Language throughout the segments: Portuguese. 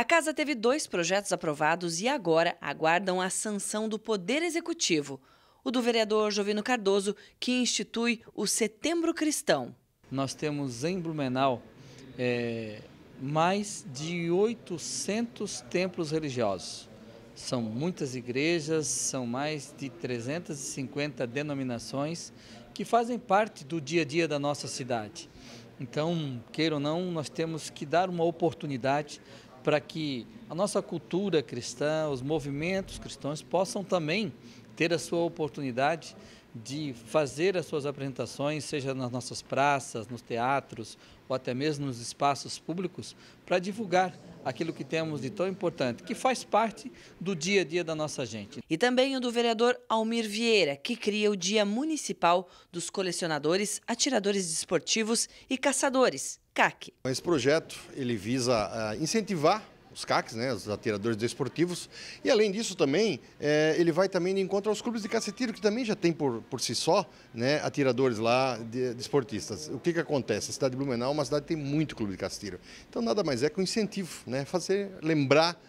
A casa teve dois projetos aprovados e agora aguardam a sanção do Poder Executivo. O do vereador Jovino Cardoso, que institui o Setembro Cristão. Nós temos em Blumenau é, mais de 800 templos religiosos. São muitas igrejas, são mais de 350 denominações que fazem parte do dia a dia da nossa cidade. Então, queira ou não, nós temos que dar uma oportunidade para que a nossa cultura cristã, os movimentos cristãos possam também ter a sua oportunidade de fazer as suas apresentações, seja nas nossas praças, nos teatros ou até mesmo nos espaços públicos, para divulgar aquilo que temos de tão importante, que faz parte do dia a dia da nossa gente. E também o do vereador Almir Vieira, que cria o Dia Municipal dos Colecionadores, Atiradores Desportivos e Caçadores, CAC. Esse projeto ele visa ah, incentivar os CACs, né, os atiradores desportivos. E além disso também, é, ele vai também de encontro aos clubes de cacetiro, que também já tem por, por si só né, atiradores lá, de, desportistas. De o que, que acontece? A cidade de Blumenau é uma cidade que tem muito clube de cacetiro. Então nada mais é que um incentivo, né, fazer lembrar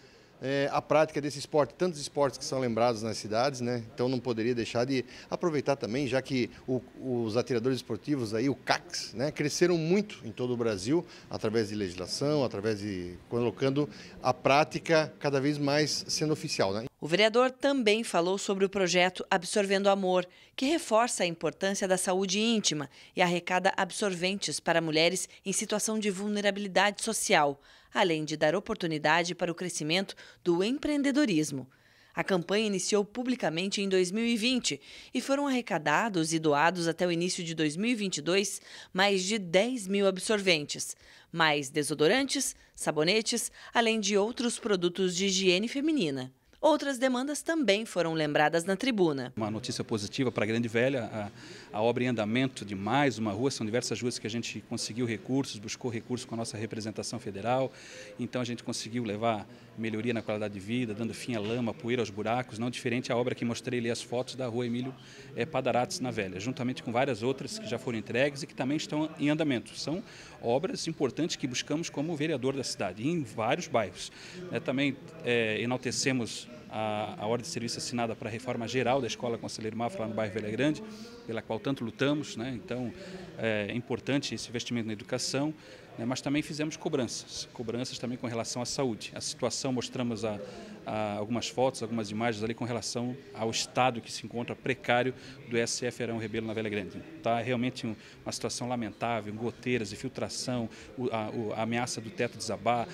é, a prática desse esporte, tantos esportes que são lembrados nas cidades, né? Então não poderia deixar de aproveitar também, já que o, os atiradores esportivos aí, o CACs, né, cresceram muito em todo o Brasil através de legislação, através de colocando a prática cada vez mais sendo oficial, né? O vereador também falou sobre o projeto Absorvendo Amor, que reforça a importância da saúde íntima e arrecada absorventes para mulheres em situação de vulnerabilidade social, além de dar oportunidade para o crescimento do empreendedorismo. A campanha iniciou publicamente em 2020 e foram arrecadados e doados até o início de 2022 mais de 10 mil absorventes, mais desodorantes, sabonetes, além de outros produtos de higiene feminina. Outras demandas também foram lembradas na tribuna. Uma notícia positiva para a Grande Velha, a, a, obra em andamento de mais uma rua, são diversas ruas que a gente conseguiu recursos, buscou recursos com a nossa representação federal, então a gente conseguiu levar melhoria na qualidade de vida, dando fim à lama, poeira, aos buracos, não diferente a obra que mostrei ali as fotos da rua Emílio é, Padarates na Velha, juntamente com várias outras que já foram entregues e que também estão em andamento. São obras importantes que buscamos como vereador da cidade, em vários bairros. É, também é, enaltecemos a, a ordem de serviço assinada para a reforma geral da Escola Conselheiro Mafra lá no bairro Velha Grande, pela qual tanto lutamos. Né? Então, é importante esse investimento na educação, né? mas também fizemos cobranças, cobranças também com relação à saúde. A situação, mostramos a, a algumas fotos, algumas imagens ali com relação ao estado que se encontra precário do SF Arão Rebelo na Velha Grande. Está realmente uma situação lamentável, goteiras, infiltração, a, a ameaça do teto desabar,